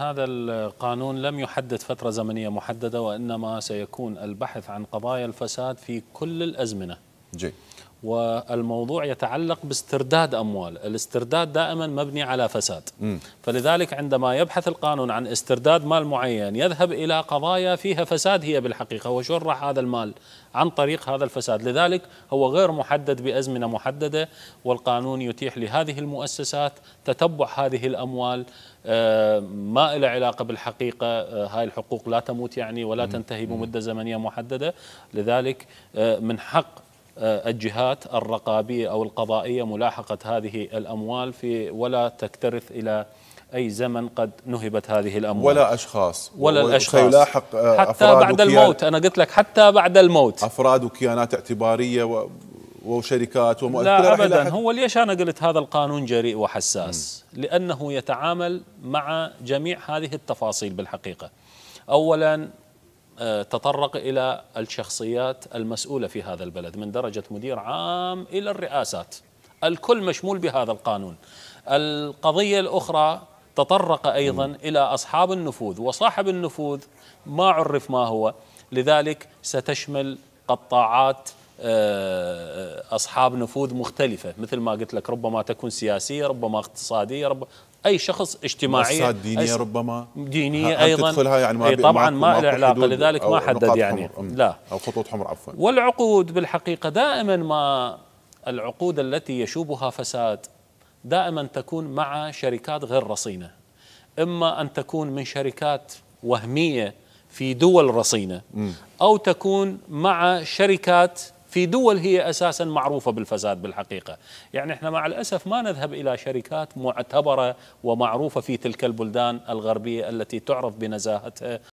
هذا القانون لم يحدد فترة زمنية محددة وإنما سيكون البحث عن قضايا الفساد في كل الأزمنة جي. والموضوع يتعلق باسترداد أموال الاسترداد دائما مبني على فساد م. فلذلك عندما يبحث القانون عن استرداد مال معين يذهب إلى قضايا فيها فساد هي بالحقيقة وشرح هذا المال عن طريق هذا الفساد لذلك هو غير محدد بأزمنة محددة والقانون يتيح لهذه المؤسسات تتبع هذه الأموال آه، ما له علاقة بالحقيقة آه، هاي الحقوق لا تموت يعني ولا تنتهي بمدة زمنية محددة لذلك آه، من حق آه، الجهات الرقابيه او القضائيه ملاحقه هذه الاموال في ولا تكترث الى اي زمن قد نهبت هذه الاموال ولا اشخاص ولا الاشخاص يلاحق آه، حتى بعد الموت انا قلت لك حتى بعد الموت افراد وكيانات اعتباريه و وشركات ومؤسسات لا ابدا هو ليش انا قلت هذا القانون جريء وحساس؟ م. لانه يتعامل مع جميع هذه التفاصيل بالحقيقه. اولا آه، تطرق إلى الشخصيات المسؤولة في هذا البلد من درجة مدير عام إلى الرئاسات الكل مشمول بهذا القانون القضية الأخرى تطرق أيضا إلى أصحاب النفوذ وصاحب النفوذ ما عرف ما هو لذلك ستشمل قطاعات آه، أصحاب نفوذ مختلفة مثل ما قلت لك ربما تكون سياسية ربما اقتصادية رب أي شخص اجتماعية دينية ربما دينية أيضا تدخل يعني ما أي طبعا ما له علاقة لذلك ما حدد يعني لا أو خطوط حمر عفوا والعقود بالحقيقة دائما ما العقود التي يشوبها فساد دائما تكون مع شركات غير رصينة إما أن تكون من شركات وهمية في دول رصينة أو تكون مع شركات في دول هي اساسا معروفه بالفساد بالحقيقه، يعني احنا مع الاسف ما نذهب الى شركات معتبره ومعروفه في تلك البلدان الغربيه التي تعرف بنزاهتها